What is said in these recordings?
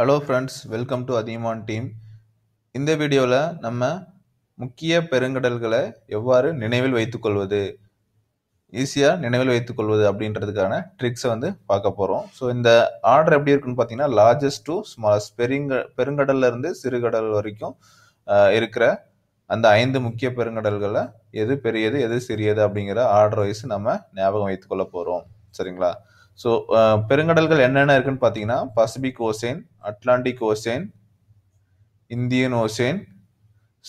hello friends welcome to Adhiyaman team இந்த வீடியோவில் நம்ம முக்கிய பெருங்கடல்களை எவ்வாறு நினைவில் வைத்துக்கொள்வது ஈஸியாக நினைவில் வைத்துக்கொள்வது அப்படின்றதுக்கான ட்ரிக்ஸை வந்து பார்க்க போகிறோம் ஸோ இந்த ஆர்டர் எப்படி இருக்குன்னு பார்த்தீங்கன்னா லார்ஜஸ்ட் டு ஸ்மாலஸ்ட் பெருங்க பெருங்கடல்லேருந்து சிறுகடல் வரைக்கும் இருக்கிற அந்த ஐந்து முக்கிய பெருங்கடல்களை எது பெரியது எது சிறியது அப்படிங்கிற ஆர்டர் வைஸ் நம்ம ஞாபகம் வைத்துக்கொள்ள போகிறோம் சரிங்களா ஸோ uh, பெருங்கடல்கள் என்னென்ன இருக்குன்னு பார்த்தீங்கன்னா Pacific ocean Atlantic ocean Indian ocean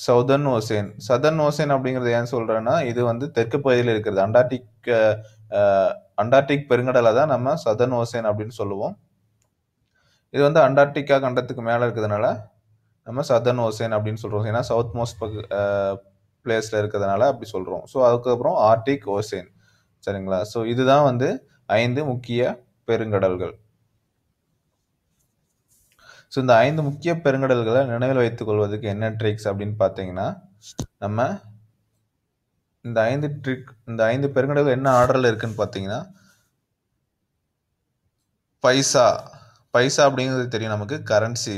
southern ocean southern ocean அப்படிங்கிறது ஏன் சொல்கிறேன்னா இது வந்து தெற்கு பகுதியில் இருக்கிறது அண்டார்டிக் அண்டார்டிக் uh, uh, பெருங்கடலை தான் நம்ம சதர்ன் ஓசேன் அப்படின்னு சொல்லுவோம் இது வந்து அண்டார்டிகா கண்டத்துக்கு மேலே இருக்கிறதுனால நம்ம சதர்ன் ஓசேன் அப்படின்னு சொல்கிறோம் ஏன்னா சவுத் மோஸ்ட் பகு பிளேஸில் இருக்கிறதுனால அப்படி சொல்கிறோம் ஸோ அதுக்கப்புறம் ஆர்டிக் ஓசேன் சரிங்களா ஸோ இதுதான் வந்து ஐந்து முக்கிய பெருங்கடல்கள் ஸோ இந்த ஐந்து முக்கிய பெருங்கடல்களை நினைவில் வைத்துக் கொள்வதற்கு என்ன ட்ரிக்ஸ் அப்படின்னு பார்த்தீங்கன்னா நம்ம இந்த ஐந்து ட்ரிக் இந்த ஐந்து பெருங்கடல்கள் என்ன ஆர்டரில் இருக்குன்னு பார்த்தீங்கன்னா பைசா பைசா அப்படிங்கிறது தெரியும் நமக்கு கரன்சி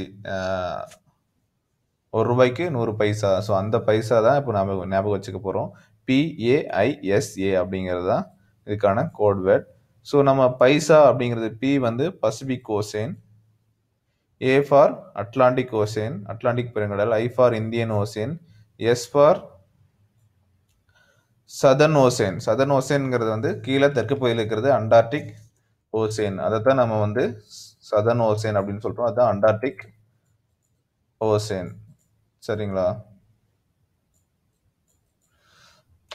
ஒரு ரூபாய்க்கு நூறு பைசா ஸோ அந்த பைசா தான் இப்போ நாம் ஞாபகம் வச்சுக்க போகிறோம் பிஏஐஎஸ்ஏ அப்படிங்கிறது தான் இதுக்கான கோட்வேர்ட் ஸோ நம்ம பைசா அப்படிங்கிறது பி வந்து Pacific ocean A for Atlantic ocean Atlantic பெருங்கடல் I for Indian ocean S for southern ocean southern ஓசேனுங்கிறது வந்து கீழே தெற்கு பகுதியில் இருக்கிறது அண்டார்டிக் ஓசேன் அதை தான் நம்ம வந்து சதன் ஓசேன் அப்படின்னு சொல்கிறோம் அதுதான் அண்டார்டிக் ஓசேன் சரிங்களா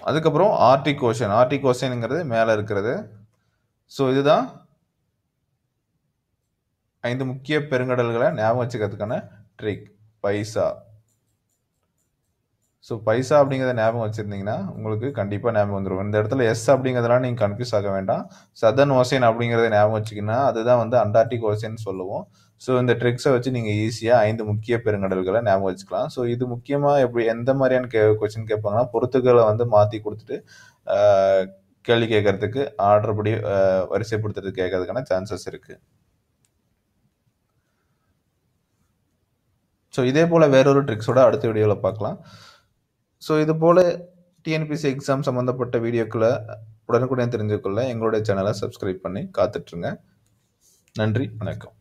அதுக்கப்புறம் ஆர்டிக் ஓஷன் ஆர்டிக் ஓஷனுங்கிறது மேலே இருக்கிறது ஸோ இதுதான் ஐந்து முக்கிய பெருங்கடல்களை ஞாபகம் வச்சுக்கிறதுக்கான ட்ரிக் பைசா ஸோ பைசா அப்படிங்கிறத ஞாபகம் வச்சுருந்தீங்கன்னா உங்களுக்கு கண்டிப்பாக ஞாபகம் வந்துடும் இந்த இடத்துல எஸ் அப்படிங்கிறதெல்லாம் நீங்கள் கன்ஃபியூஸ் ஆக வேண்டாம் சதர்ன் ஓசேன் அப்படிங்கிறத ஞாபகம் வச்சுக்கிங்கன்னா அதுதான் வந்து அண்டார்டிக் ஓசியன் சொல்லுவோம் ஸோ இந்த ட்ரிக்ஸை வச்சு நீங்கள் ஈஸியாக ஐந்து முக்கிய பெருங்கடல்களை ஞாபகம் வச்சுக்கலாம் ஸோ இது முக்கியமாக எப்படி எந்த மாதிரியான கே கொஸ்டின் கேட்பாங்கன்னா பொருத்துக்களை வந்து மாற்றி கொடுத்துட்டு கேள்வி கேட்கறதுக்கு ஆர்டர் படி வரிசைப்படுத்துறதுக்கு கேட்கறதுக்கான சான்சஸ் இருக்குது ஸோ இதே போல் வேறொரு ட்ரிக்ஸோட அடுத்த வீடியோவில் பார்க்கலாம் ஸோ இது போல் டிஎன்பிசி எக்ஸாம் சம்மந்தப்பட்ட வீடியோக்களை உடனுக்குடன் தெரிஞ்சுக்கொள்ள எங்களுடைய சேனலை சப்ஸ்கிரைப் பண்ணி காத்துட்ருங்க நன்றி வணக்கம்